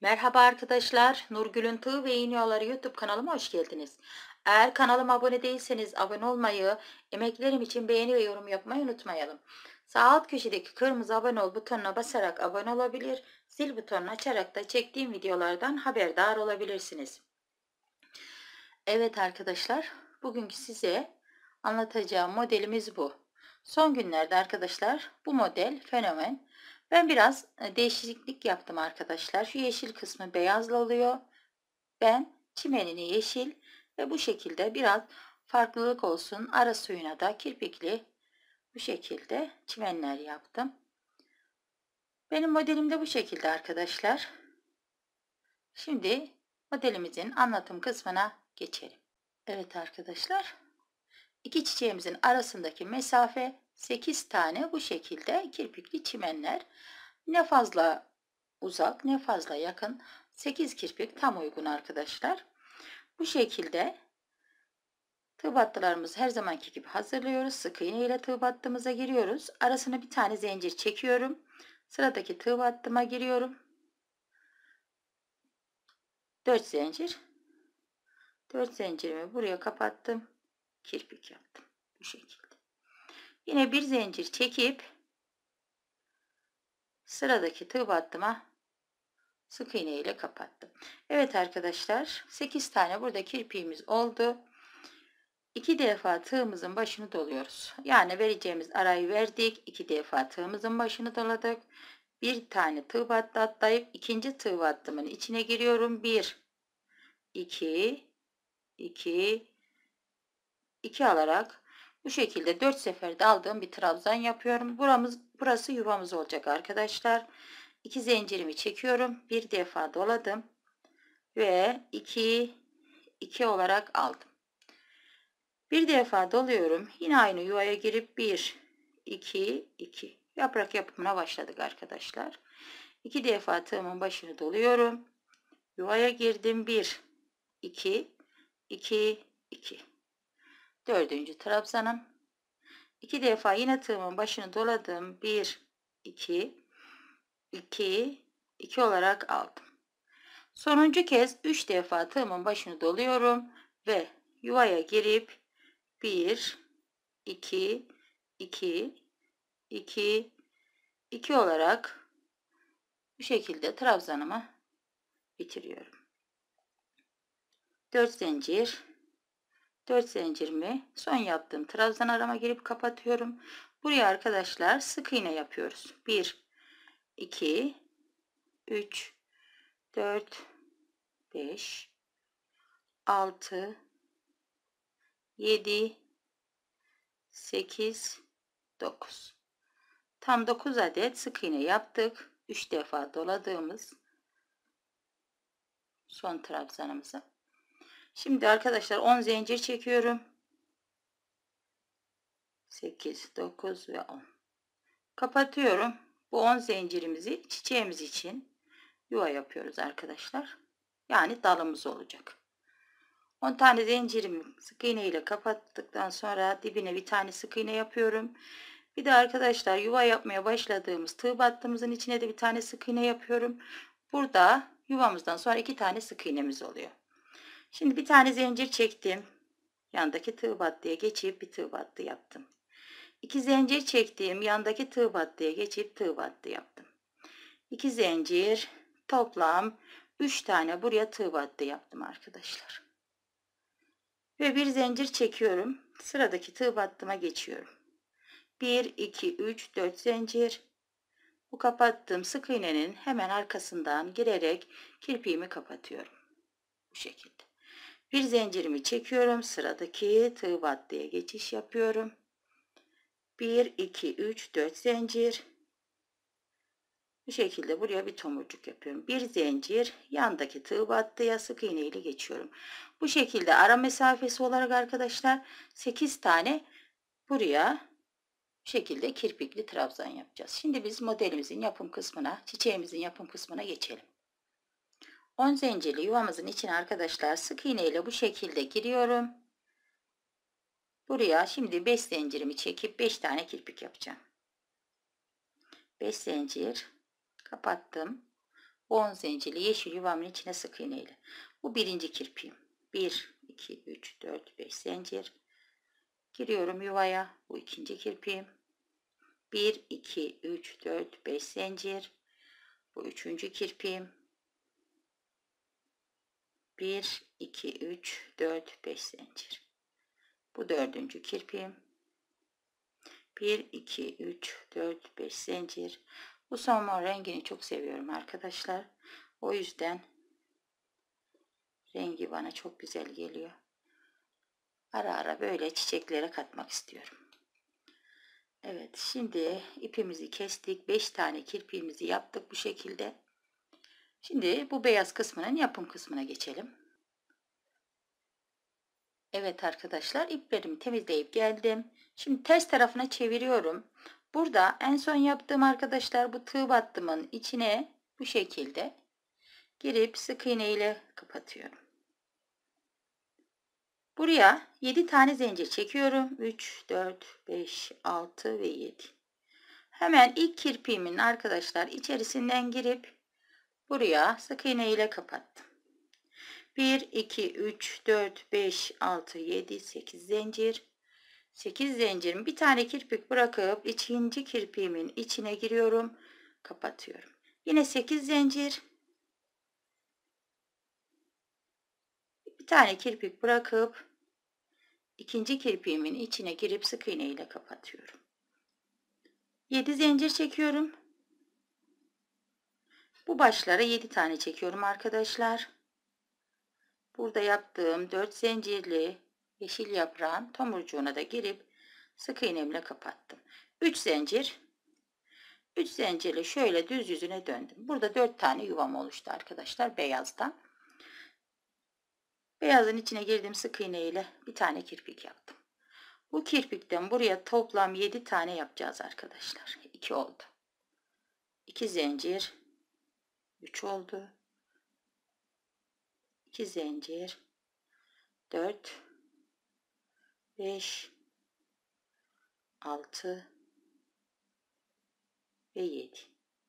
Merhaba arkadaşlar, Nurgül'ün Tığ ve İğne Yolları YouTube kanalıma hoş geldiniz. Eğer kanalıma abone değilseniz abone olmayı, emeklerim için beğeni ve yorum yapmayı unutmayalım. Sağ alt köşedeki kırmızı abone ol butonuna basarak abone olabilir, zil butonunu açarak da çektiğim videolardan haberdar olabilirsiniz. Evet arkadaşlar, bugünkü size anlatacağım modelimiz bu. Son günlerde arkadaşlar bu model fenomen. Ben biraz e, değişiklik yaptım arkadaşlar. Şu yeşil kısmı beyazla oluyor. Ben çimenini yeşil ve bu şekilde biraz farklılık olsun. Ara suyuna da kirpikli bu şekilde çimenler yaptım. Benim modelim de bu şekilde arkadaşlar. Şimdi modelimizin anlatım kısmına geçelim. Evet arkadaşlar. İki çiçeğimizin arasındaki mesafe 8 tane bu şekilde kirpikli çimenler. Ne fazla uzak ne fazla yakın 8 kirpik tam uygun arkadaşlar. Bu şekilde tığ battılarımızı her zamanki gibi hazırlıyoruz. Sık iğne ile tığ battığımıza giriyoruz. Arasına bir tane zincir çekiyorum. Sıradaki tığ battıma giriyorum. 4 zincir. 4 zincirimi buraya kapattım. Kirpik yaptım. Bu şekilde. Yine bir zincir çekip sıradaki tığ battıma sık iğne ile kapattım. Evet arkadaşlar 8 tane burada kirpiğimiz oldu. 2 defa tığımızın başını doluyoruz. Yani vereceğimiz arayı verdik. 2 defa tığımızın başını doladık. Bir tane tığ battı atlayıp ikinci tığ battımın içine giriyorum. 1 2 2 2 alarak bu şekilde 4 seferde aldığım bir trabzan yapıyorum. Buramız, burası yuvamız olacak arkadaşlar. 2 zincirimi çekiyorum. Bir defa doladım. Ve 2 2 olarak aldım. Bir defa doluyorum. Yine aynı yuvaya girip 1 2 2 yaprak yapımına başladık arkadaşlar. 2 defa tığımın başını doluyorum. Yuvaya girdim. 1 2 2 2 dördüncü trabzanım. İki defa yine tığımın başını doladım. Bir, iki, iki, iki olarak aldım. Sonuncu kez üç defa tığımın başını doluyorum ve yuvaya girip bir, iki, iki, iki, iki olarak bu şekilde trabzanımı bitiriyorum. Dört zincir 4 zincirimi son yaptığım trazdan arama girip kapatıyorum. Buraya arkadaşlar sık iğne yapıyoruz. 1 2 3 4 5 6 7 8 9 Tam 9 adet sık iğne yaptık. 3 defa doladığımız son trabzanımıza Şimdi arkadaşlar 10 zincir çekiyorum. 8, 9 ve 10. Kapatıyorum. Bu 10 zincirimizi çiçeğimiz için yuva yapıyoruz arkadaşlar. Yani dalımız olacak. 10 tane zincirimi sık iğne ile kapattıktan sonra dibine bir tane sık iğne yapıyorum. Bir de arkadaşlar yuva yapmaya başladığımız tığ battığımızın içine de bir tane sık iğne yapıyorum. Burada yuvamızdan sonra iki tane sık iğnemiz oluyor. Şimdi bir tane zincir çektim. Yandaki tığ battıya geçip bir tığ battı yaptım. İki zincir çektim, yandaki tığ battıya geçip tığ battı yaptım. İki zincir toplam 3 tane buraya tığ battı yaptım arkadaşlar. Ve bir zincir çekiyorum. Sıradaki tığ battıma geçiyorum. 1, 2, 3, 4 zincir. Bu kapattığım sık iğnenin hemen arkasından girerek kirpiğimi kapatıyorum. Bu şekilde. Bir zincirimi çekiyorum. Sıradaki tığ battıya geçiş yapıyorum. 1, 2, 3, 4 zincir. Bu şekilde buraya bir tomurcuk yapıyorum. Bir zincir yandaki tığ battıya sık iğne ile geçiyorum. Bu şekilde ara mesafesi olarak arkadaşlar 8 tane buraya bu şekilde kirpikli trabzan yapacağız. Şimdi biz modelimizin yapım kısmına, çiçeğimizin yapım kısmına geçelim. 10 zincirli yuvamızın içine arkadaşlar sık iğne ile bu şekilde giriyorum. Buraya şimdi 5 zincirimi çekip 5 tane kirpik yapacağım. 5 zincir kapattım. 10 zincirli yeşil yuvamın içine sık iğne ile. Bu birinci kirpiğim. 1, 2, 3, 4, 5 zincir. Giriyorum yuvaya. Bu ikinci kirpiğim. 1, 2, 3, 4, 5 zincir. Bu üçüncü kirpiğim. 1, 2, 3, 4, 5 zincir. Bu dördüncü kirpiğim. 1, 2, 3, 4, 5 zincir. Bu somon rengini çok seviyorum arkadaşlar. O yüzden rengi bana çok güzel geliyor. Ara ara böyle çiçeklere katmak istiyorum. Evet şimdi ipimizi kestik. 5 tane kirpiğimizi yaptık bu şekilde. Şimdi bu beyaz kısmının yapım kısmına geçelim. Evet arkadaşlar iplerimi temizleyip geldim. Şimdi ters tarafına çeviriyorum. Burada en son yaptığım arkadaşlar bu tığ battımın içine bu şekilde girip sık iğne ile kapatıyorum. Buraya 7 tane zincir çekiyorum. 3, 4, 5, 6 ve 7. Hemen ilk kirpiğimin arkadaşlar içerisinden girip Buraya sık iğne ile kapattım. 1, 2, 3, 4, 5, 6, 7, 8 zincir. 8 zincirin bir tane kirpik bırakıp ikinci kirpiğimin içine giriyorum. Kapatıyorum. Yine 8 zincir. Bir tane kirpik bırakıp ikinci kirpiğimin içine girip sık iğne ile kapatıyorum. 7 zincir çekiyorum. Bu başlara 7 tane çekiyorum arkadaşlar. Burada yaptığım 4 zincirli yeşil yaprağın tomurcuğuna da girip sık iğnemle kapattım. 3 zincir 3 zincirli şöyle düz yüzüne döndüm. Burada 4 tane yuvam oluştu arkadaşlar beyazdan. Beyazın içine girdim sık iğne ile bir tane kirpik yaptım. Bu kirpikten buraya toplam 7 tane yapacağız arkadaşlar. 2 oldu. 2 zincir 3 oldu. 2 zincir 4 5 6 ve 7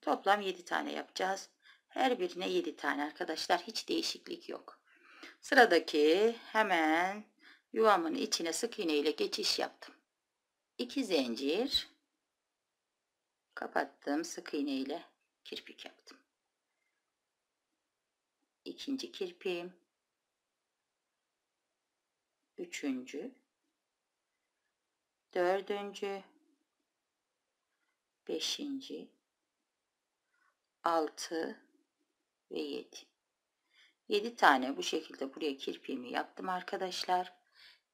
toplam 7 tane yapacağız her birine 7 tane arkadaşlar hiç değişiklik yok sıradaki hemen yuvamın içine sık iğne ile geçiş yaptım 2 zincir kapattım sık iğne ile kirpik yaptım ikinci kirpiğim, üçüncü, dördüncü, beşinci, altı ve yedi. Yedi tane bu şekilde buraya kirpiğimi yaptım arkadaşlar.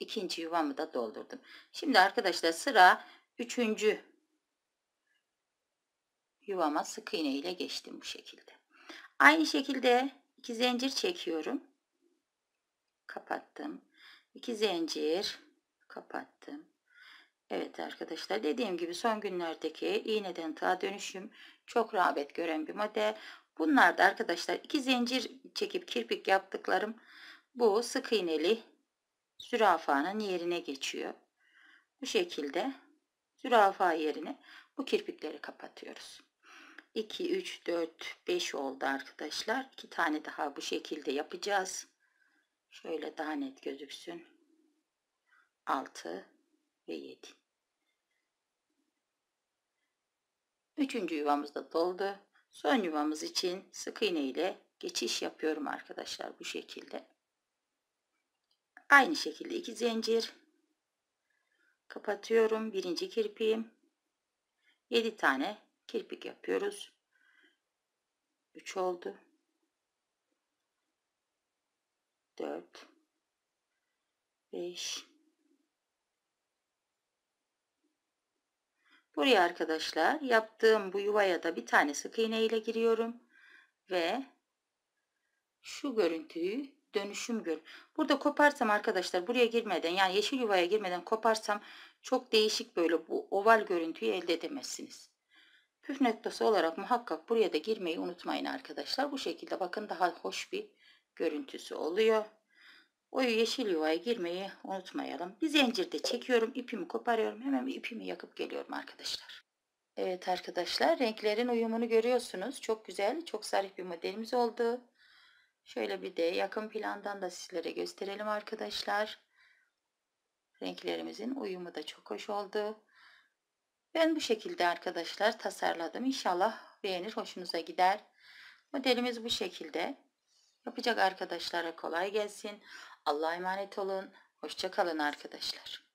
İkinci yuvamı da doldurdum. Şimdi arkadaşlar sıra üçüncü yuvama sık iğne ile geçtim bu şekilde. Aynı şekilde 2 zincir çekiyorum. Kapattım. 2 zincir kapattım. Evet arkadaşlar dediğim gibi son günlerdeki iğneden ta dönüşüm çok rağbet gören bir model. Bunlar da arkadaşlar iki zincir çekip kirpik yaptıklarım bu sık iğneli zürafanın yerine geçiyor. Bu şekilde zürafa yerine bu kirpikleri kapatıyoruz. 2, 3, 4, 5 oldu arkadaşlar. 2 tane daha bu şekilde yapacağız. Şöyle daha net gözüksün. 6 ve 7. Üçüncü yuvamız da doldu. Son yuvamız için sık iğne ile geçiş yapıyorum arkadaşlar bu şekilde. Aynı şekilde iki zincir kapatıyorum. Birinci kirpiğim. 7 tane kirpik yapıyoruz. 3 oldu. 4 5 Buraya arkadaşlar yaptığım bu yuvaya da bir tane sık iğne ile giriyorum ve şu görüntüyü dönüşüm gör. Burada koparsam arkadaşlar buraya girmeden yani yeşil yuvaya girmeden koparsam çok değişik böyle bu oval görüntüyü elde edemezsiniz. Püf noktası olarak muhakkak buraya da girmeyi unutmayın arkadaşlar. Bu şekilde bakın daha hoş bir görüntüsü oluyor. O yeşil yuvaya girmeyi unutmayalım. Bir zincirde çekiyorum. ipimi koparıyorum. Hemen ipimi yakıp geliyorum arkadaşlar. Evet arkadaşlar renklerin uyumunu görüyorsunuz. Çok güzel, çok zarif bir modelimiz oldu. Şöyle bir de yakın plandan da sizlere gösterelim arkadaşlar. Renklerimizin uyumu da çok hoş oldu. Ben bu şekilde arkadaşlar tasarladım. İnşallah beğenir, hoşunuza gider. Modelimiz bu şekilde. Yapacak arkadaşlara kolay gelsin. Allah'a emanet olun. Hoşçakalın arkadaşlar.